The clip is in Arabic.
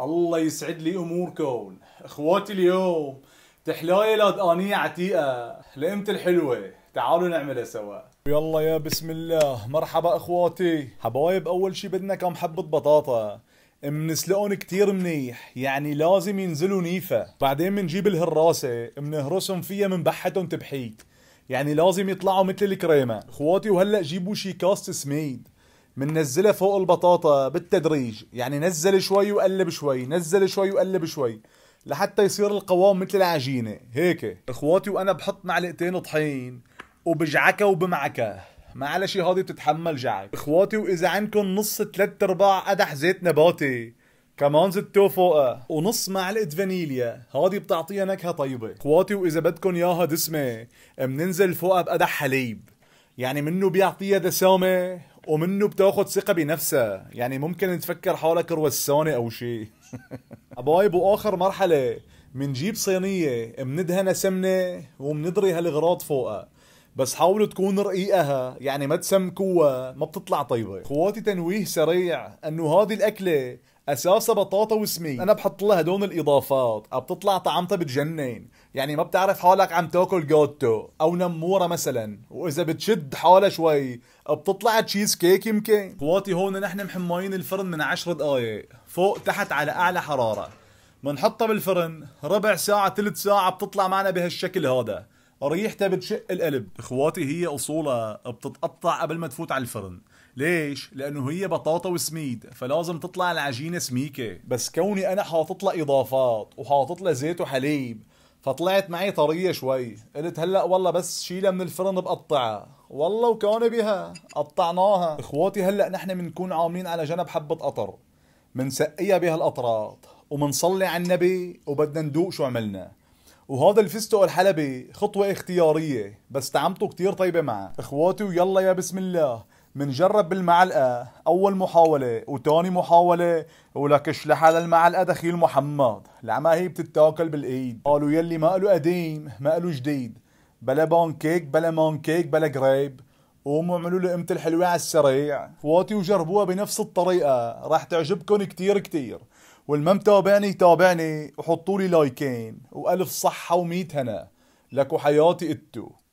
الله يسعد لي اموركم اخواتي اليوم تحلاي لاد عتيقة لامت الحلوة تعالوا نعملها سوا يلا يا بسم الله مرحبا اخواتي حبايب اول شي بدنا كم حبة بطاطا منسلقون كتير منيح يعني لازم ينزلوا نيفة بعدين منجيب الهراسة منهرسهم فيها بحتهم تبحيت يعني لازم يطلعوا مثل الكريمة اخواتي وهلأ جيبوا شي كاست سميد بننزلها فوق البطاطا بالتدريج يعني نزل شوي وقلب شوي نزل شوي وقلب شوي لحتى يصير القوام مثل العجينة هيك اخواتي وانا بحط معلقتين طحين وبجعكة وبمعكة ما على هادي بتتحمل جعك اخواتي واذا عندكم نص ثلاث ارباع قدح زيت نباتي كمان زدتوه فوقها ونص معلقة فانيليا هادي بتعطيها نكهة طيبة اخواتي واذا بدكم ياها دسمة بننزل فوقها بقدح حليب يعني منه بيعطيها دسامة ومنه بتاخذ ثقه بنفسها يعني ممكن تفكر حالك روساني او شيء حبايب واخر مرحله منجيب صينيه مندهنها سمنه ومندري هالغراض فوقها بس حاولوا تكون رقيقها يعني ما تسمكوها ما بتطلع طيبه خواتي تنويه سريع انه هذه الاكله اساسها بطاطا وسميد انا بحط لها هدول الاضافات بتطلع طعمتها بتجنن يعني ما بتعرف حالك عم تاكل جوتو او نموره مثلا واذا بتشد حالها شوي بتطلع تشيز كيك يمكن اخواتي هون نحن محماين الفرن من 10 دقائق فوق تحت على اعلى حراره بنحطها بالفرن ربع ساعة ثلث ساعة بتطلع معنا بهالشكل هذا ريحتها بتشق القلب اخواتي هي اصولها بتتقطع قبل ما تفوت على الفرن ليش؟ لانه هي بطاطا وسميد فلازم تطلع العجينه سميكه بس كوني انا حاطط لها اضافات وحاطط لها زيت وحليب فطلعت معي طريه شوي قلت هلا والله بس شيلها من الفرن بقطعها والله وكان بها قطعناها اخواتي هلا نحن بنكون عاملين على جنب حبه قطر بنسقيها بهالقطرات وبنصلي على النبي وبدنا ندوق شو عملنا وهذا الفستق الحلبي خطوة اختيارية بس طعمته كتير طيبة معه اخواتي ويلا يا بسم الله منجرب بالمعلقه اول محاوله وتاني محاوله ولك اشلح على المعلقه دخيل محمد لعما هي بتتاكل بالايد قالوا يلي ما قالوا قديم ما قالوا جديد بلا بانكيك كيك بلا مان كيك بلا قريب قوموا اعملوا لقمة الحلوة على السريع فواتي وجربوها بنفس الطريقة راح تعجبكم كتير كتير والما متابعني تابعني وحطولي لايكين وألف صحة وميت هنا لك حياتي اتو